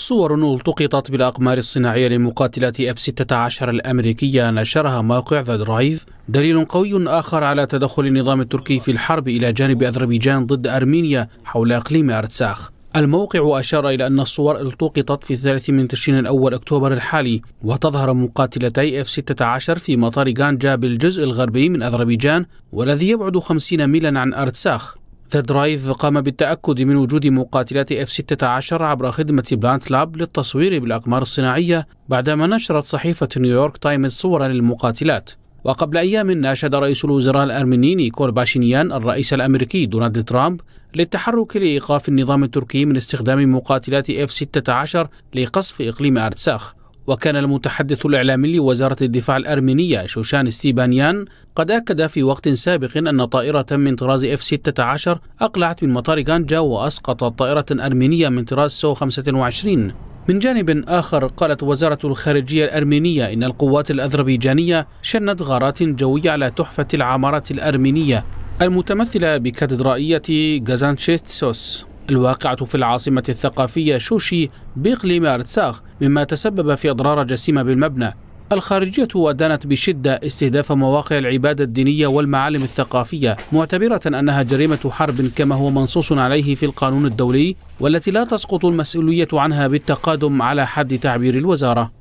صور التقطت بالأقمار الصناعية لمقاتلات F-16 الأمريكية نشرها موقع ذا درايف دليل قوي آخر على تدخل النظام التركي في الحرب إلى جانب أذربيجان ضد أرمينيا حول إقليم أرتساخ الموقع أشار إلى أن الصور التقطت في الثالث من تشرين الأول أكتوبر الحالي وتظهر مقاتلتي F-16 في مطار غانجا بالجزء الغربي من أذربيجان والذي يبعد 50 ميلا عن أرتساخ تيد قام بالتأكد من وجود مقاتلات F-16 عبر خدمة بلانت لاب للتصوير بالأقمار الصناعية بعدما نشرت صحيفة نيويورك تايمز صورا للمقاتلات وقبل أيام ناشد رئيس الوزراء الأرميني نيكول باشينيان الرئيس الأمريكي دونالد ترامب للتحرك لإيقاف النظام التركي من استخدام مقاتلات F-16 لقصف إقليم أرتساخ وكان المتحدث الإعلامي لوزارة الدفاع الأرمينية شوشان السيبانيان قد أكد في وقت سابق أن طائرة من طراز F-16 أقلعت من مطار غانجا وأسقطت طائرة أرمينية من طراز سو 25 من جانب آخر قالت وزارة الخارجية الأرمينية إن القوات الأذربيجانية شنت غارات جوية على تحفة العمارة الأرمينية المتمثلة بكاتدرائية غازانشيتسوس الواقعة في العاصمة الثقافية شوشي بإقليم أرتساخ مما تسبب في أضرار جسيمة بالمبنى الخارجية أدانت بشدة استهداف مواقع العبادة الدينية والمعالم الثقافية معتبرة أنها جريمة حرب كما هو منصوص عليه في القانون الدولي والتي لا تسقط المسؤولية عنها بالتقادم على حد تعبير الوزارة